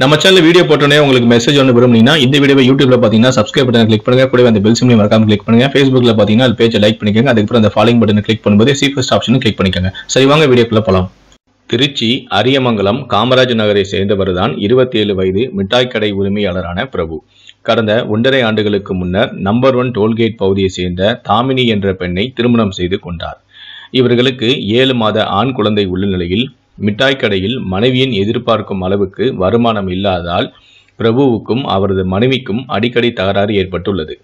நம்ம channel video போட்டோன்னே உங்களுக்கு மெசேஜ் ஒன்று விரும்புனீங்கன்னா இந்த வீடியோ யூடியூப்ல பார்த்தீங்கன்னா சப்ஸ்கிரைப் பட்டன் கிளிக் பண்ணுங்க கூட அந்த பெல் சிம்லையும் மறக்காம கிளிக் பண்ணுங்க ஃபேஸ்புக்ல பார்த்தீங்கன்னா அது பேஜை லைக் பண்ணிக்கோங்க அதுக்கப்புறம் அந்த ஃபாலோயிங் பட்டன் கிளிக் பண்ணும்போது சி ஃபர்ஸ்ட் ஆப்ஷனும் கிளிக் பண்ணிக்கோங்க சரி வாங்க வீடியோக்குள்ள போகலாம் திருச்சி அரியமங்கலம் காமராஜ் நகரை சேர்ந்தவர் தான் இருபத்தி ஏழு வயது மிட்டாய் கடை உரிமையாளரான பிரபு கடந்த ஒன்றரை ஆண்டுகளுக்கு முன்னர் நம்பர் ஒன் டோல்கேட் பகுதியை சேர்ந்த தாமினி என்ற பெண்ணை திருமணம் செய்து கொண்டார் இவர்களுக்கு ஏழு மாத ஆண் குழந்தை உள்ள நிலையில் மிட்டாய் கடையில் மனைவியின் எதிர்பார்க்கும் அளவுக்கு வருமானம் இல்லாததால் பிரபுவுக்கும் அவரது மனைவிக்கும் அடிக்கடி தகராறு ஏற்பட்டுள்ளது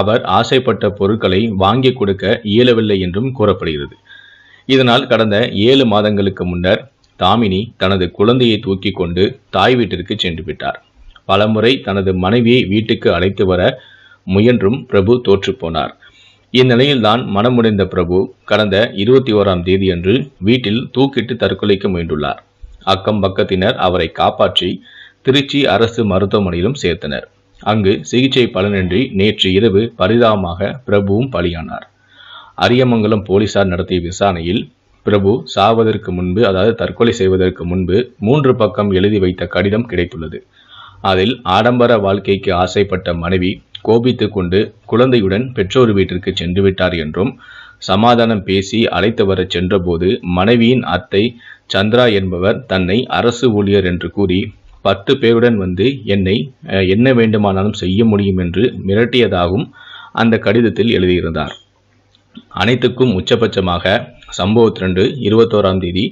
அவர் ஆசைப்பட்ட பொருட்களை வாங்கி கொடுக்க இயலவில்லை என்றும் கூறப்படுகிறது இதனால் கடந்த ஏழு மாதங்களுக்கு முன்னர் தாமினி தனது குழந்தையை தூக்கி கொண்டு தாய் வீட்டிற்கு சென்று விட்டார் பலமுறை தனது மனைவியை வீட்டுக்கு அழைத்து வர முயன்றும் பிரபு தோற்றுப்போனார் இந்நிலையில்தான் மனமுடைந்த பிரபு கடந்த இருபத்தி ஓராம் தேதியன்று வீட்டில் தூக்கிட்டு தற்கொலைக்க முயன்றுள்ளார் அக்கம் பக்கத்தினர் அவரை காப்பாற்றி திருச்சி அரசு மருத்துவமனையிலும் சேர்த்தனர் அங்கு சிகிச்சை பலனின்றி நேற்று இரவு பரிதாபமாக பிரபுவும் பலியானார் அரியமங்கலம் போலீசார் நடத்திய விசாரணையில் பிரபு சாவதற்கு முன்பு அதாவது தற்கொலை செய்வதற்கு முன்பு மூன்று பக்கம் எழுதி வைத்த கடிதம் கிடைத்துள்ளது அதில் ஆடம்பர வாழ்க்கைக்கு ஆசைப்பட்ட மனைவி கோபித்துக் கொண்டு குழந்தையுடன் பெற்றோர் வீட்டிற்கு சென்று விட்டார் என்றும் சமாதானம் பேசி அழைத்து வர சென்றபோது மனைவியின் அத்தை சந்திரா என்பவர் தன்னை அரசு ஊழியர் என்று கூறி பத்து பேருடன் வந்து என்னை என்ன வேண்டுமானாலும் செய்ய முடியும் என்று மிரட்டியதாகவும் அந்த கடிதத்தில் எழுதியிருந்தார் அனைத்துக்கும் உச்சபட்சமாக சம்பவத்திரண்டு இருபத்தோராம் தேதி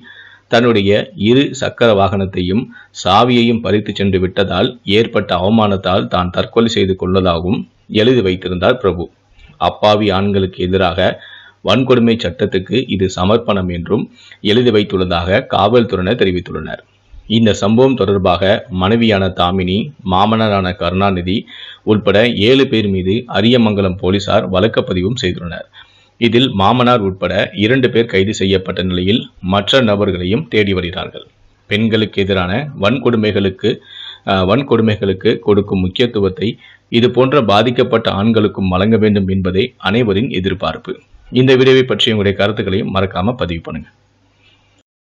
தன்னுடைய இரு சக்கர வாகனத்தையும் சாவியையும் பறித்து சென்று விட்டதால் ஏற்பட்ட அவமானத்தால் தான் தற்கொலை செய்து கொள்ளதாகவும் எழுதி வைத்திருந்தார் பிரபு அப்பாவி ஆண்களுக்கு எதிராக வன்கொடுமை சட்டத்துக்கு இது சமர்ப்பணம் என்றும் எழுதி வைத்துள்ளதாக காவல்துறையினர் தெரிவித்துள்ளனர் இந்த சம்பவம் தொடர்பாக மனைவியான தாமினி மாமனரான கருணாநிதி உட்பட ஏழு பேர் மீது அரியமங்கலம் போலீசார் வழக்கப்பதிவும் செய்துள்ளனர் இதில் மாமனார் உட்பட இரண்டு பேர் கைது செய்யப்பட்ட நிலையில் மற்ற நபர்களையும் தேடி வருகிறார்கள் பெண்களுக்கு எதிரான வன்கொடுமைகளுக்கு வன்கொடுமைகளுக்கு கொடுக்கும் முக்கியத்துவத்தை இது போன்ற பாதிக்கப்பட்ட ஆண்களுக்கும் வழங்க வேண்டும் என்பதே அனைவரின் எதிர்பார்ப்பு இந்த வீடியோவை பற்றி உங்களுடைய கருத்துக்களையும் மறக்காமல் பதிவு பண்ணுங்கள்